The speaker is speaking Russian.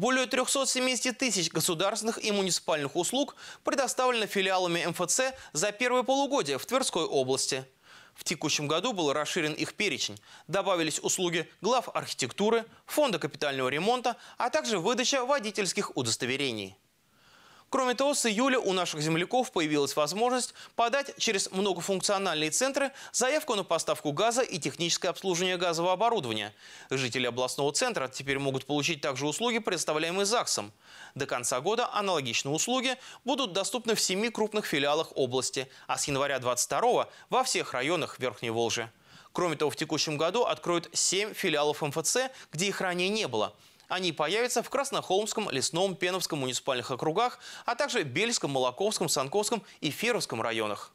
Более 370 тысяч государственных и муниципальных услуг предоставлено филиалами МФЦ за первое полугодие в Тверской области. В текущем году был расширен их перечень. Добавились услуги глав архитектуры, фонда капитального ремонта, а также выдача водительских удостоверений. Кроме того, с июля у наших земляков появилась возможность подать через многофункциональные центры заявку на поставку газа и техническое обслуживание газового оборудования. Жители областного центра теперь могут получить также услуги, представляемые ЗАГСом. До конца года аналогичные услуги будут доступны в семи крупных филиалах области, а с января 22 го во всех районах Верхней Волжи. Кроме того, в текущем году откроют семь филиалов МФЦ, где их ранее не было. Они появятся в Краснохолмском, Лесном, Пеновском муниципальных округах, а также Бельском, Молоковском, Санковском и Феровском районах.